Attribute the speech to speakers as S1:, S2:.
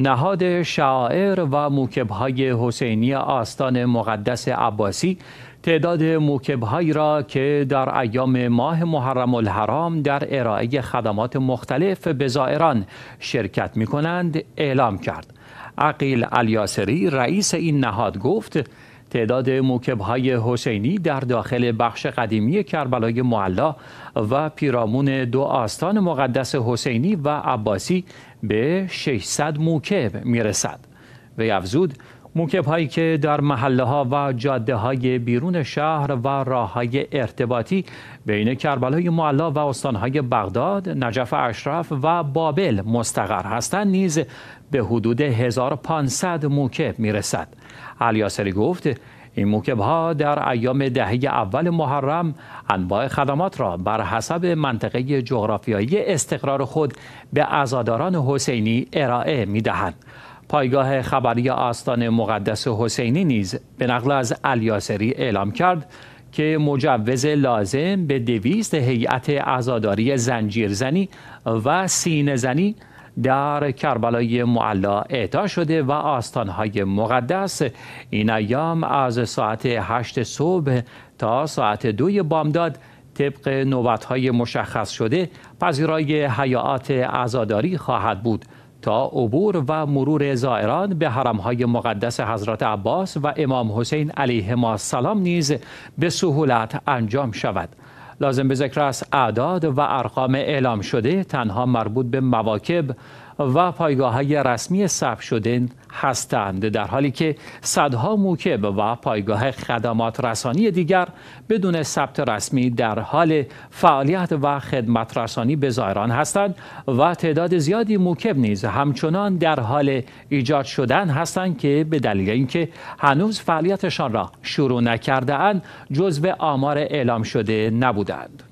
S1: نهاد شاعر و موکبهای حسینی آستان مقدس عباسی تعداد موکبهایی را که در ایام ماه محرم الحرام در ارائه خدمات مختلف به زائران شرکت می کنند اعلام کرد. عقیل الیاسری رئیس این نهاد گفت تعداد موکب های حسینی در داخل بخش قدیمی کربلای معلا و پیرامون دو آستان مقدس حسینی و عباسی به 600 موکب میرسد. وی افزود موکب هایی که در محله ها و جاده های بیرون شهر و راه های ارتباطی بین کربلای معلا و استانهای بغداد، نجف اشرف و بابل مستقر هستند نیز به حدود 1500 موکب میرسد. علیاسری گفت این موکب ها در ایام دهه اول محرم انواع خدمات را بر حسب منطقه جغرافیایی استقرار خود به ازاداران حسینی ارائه می دهند. پایگاه خبری آستان مقدس حسینی نیز به نقل از الیاسری اعلام کرد که مجوز لازم به دویست هیئت ازاداری زنجیرزنی و سینزنی در کربلای معلا اعطا شده و آستانهای مقدس این ایام از ساعت 8 صبح تا ساعت دوی بامداد طبق نوبتهای مشخص شده پذیرای حیات عزاداری خواهد بود تا عبور و مرور زائران به حرمهای مقدس حضرت عباس و امام حسین ما سلام نیز به سهولت انجام شود لازم به ذکر است اعداد و ارقام اعلام شده تنها مربوط به مواکب و پایگاه های رسمی ثبت شده هستند در حالی که صدها موکب و پایگاه خدمات رسانی دیگر بدون ثبت رسمی در حال فعالیت و خدمت رسانی به زائران هستند و تعداد زیادی موکب نیز همچنان در حال ایجاد شدن هستند که به دلیل اینکه هنوز فعالیتشان را شروع نکرده اند جزو آمار اعلام شده نبودند